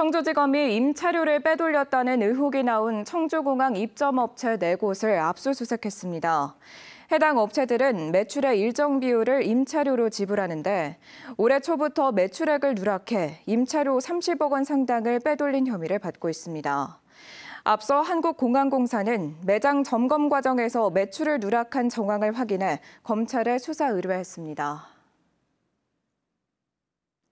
청주지검이 임차료를 빼돌렸다는 의혹이 나온 청주공항 입점업체 4곳을 압수수색했습니다. 해당 업체들은 매출의 일정 비율을 임차료로 지불하는데 올해 초부터 매출액을 누락해 임차료 30억 원 상당을 빼돌린 혐의를 받고 있습니다. 앞서 한국공항공사는 매장 점검 과정에서 매출을 누락한 정황을 확인해 검찰에 수사 의뢰했습니다.